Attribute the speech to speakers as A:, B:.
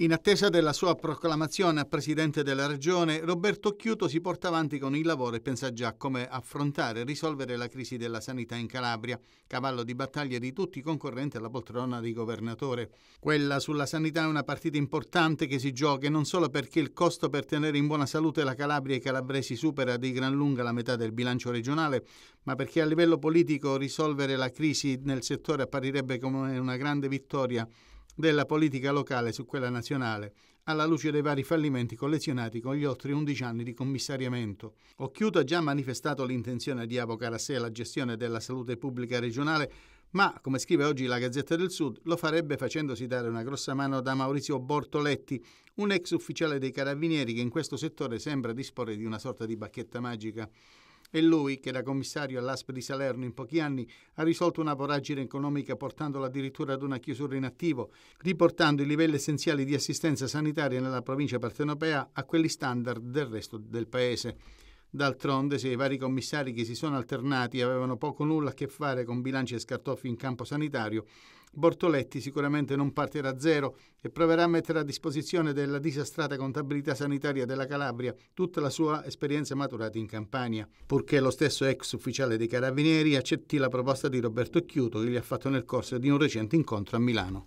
A: In attesa della sua proclamazione a presidente della regione, Roberto Chiuto si porta avanti con il lavoro e pensa già come affrontare e risolvere la crisi della sanità in Calabria, cavallo di battaglia di tutti i concorrenti alla poltrona di governatore. Quella sulla sanità è una partita importante che si gioca non solo perché il costo per tenere in buona salute la Calabria e i calabresi supera di gran lunga la metà del bilancio regionale, ma perché a livello politico risolvere la crisi nel settore apparirebbe come una grande vittoria della politica locale su quella nazionale, alla luce dei vari fallimenti collezionati con gli oltre 11 anni di commissariamento. Occhiuto ha già manifestato l'intenzione di avvocare a sé la gestione della salute pubblica regionale, ma, come scrive oggi la Gazzetta del Sud, lo farebbe facendosi dare una grossa mano da Maurizio Bortoletti, un ex ufficiale dei carabinieri che in questo settore sembra disporre di una sorta di bacchetta magica. È lui che da commissario all'ASP di Salerno in pochi anni ha risolto una voragine economica portandola addirittura ad una chiusura in attivo, riportando i livelli essenziali di assistenza sanitaria nella provincia partenopea a quelli standard del resto del paese. D'altronde, se i vari commissari che si sono alternati avevano poco o nulla a che fare con bilanci e scartoffi in campo sanitario, Bortoletti sicuramente non partirà da zero e proverà a mettere a disposizione della disastrata contabilità sanitaria della Calabria tutta la sua esperienza maturata in Campania, purché lo stesso ex ufficiale dei Carabinieri accetti la proposta di Roberto Chiuto che gli ha fatto nel corso di un recente incontro a Milano.